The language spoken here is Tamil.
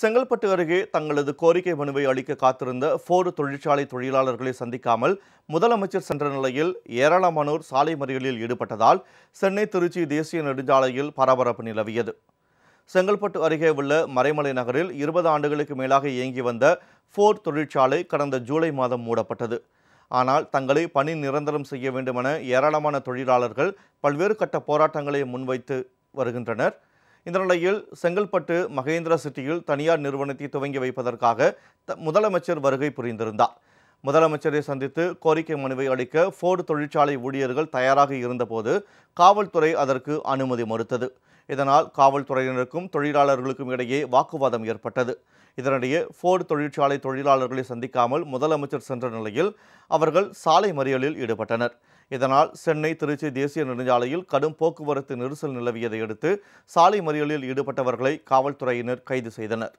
செங்கல்பட்டு அருகே தங்களது கோரிக்கை மனுவை அளிக்க காத்திருந்த ஃபோர் தொழிற்சாலை தொழிலாளர்களை சந்திக்காமல் முதலமைச்சர் சென்ற நிலையில் ஏராளமானோர் சாலை மறியலில் ஈடுபட்டதால் சென்னை திருச்சி தேசிய நெடுஞ்சாலையில் பரபரப்பு நிலவியது செங்கல்பட்டு அருகே உள்ள மறைமலை நகரில் இருபது ஆண்டுகளுக்கு மேலாக இயங்கி வந்த ஃபோர்ட் தொழிற்சாலை கடந்த ஜூலை மாதம் மூடப்பட்டது ஆனால் தங்களை பணி நிரந்தரம் செய்ய வேண்டுமென ஏராளமான தொழிலாளர்கள் பல்வேறு கட்ட போராட்டங்களை முன்வைத்து வருகின்றனர் இந்த நிலையில் செங்கல்பட்டு மகேந்திரா சிட்டியில் தனியார் நிறுவனத்தை துவங்கி வைப்பதற்காக முதலமைச்சர் வருகை புரிந்திருந்தார் முதலமைச்சரை சந்தித்து கோரிக்கை மனுவை அளிக்க ஃபோர்டு தொழிற்சாலை ஊழியர்கள் தயாராக இருந்தபோது காவல்துறை அதற்கு அனுமதி மறுத்தது இதனால் காவல்துறையினருக்கும் தொழிலாளர்களுக்கும் இடையே வாக்குவாதம் ஏற்பட்டது இதனிடையே ஃபோர்டு தொழிற்சாலை தொழிலாளர்களை சந்திக்காமல் முதலமைச்சர் சென்ற நிலையில் அவர்கள் சாலை மறியலில் ஈடுபட்டனர் இதனால் சென்னை திருச்சி தேசிய நெடுஞ்சாலையில் கடும் போக்குவரத்து நெரிசல் நிலவியதை அடுத்து சாலை மறியலில் ஈடுபட்டவர்களை காவல்துறையினர் கைது செய்தனர்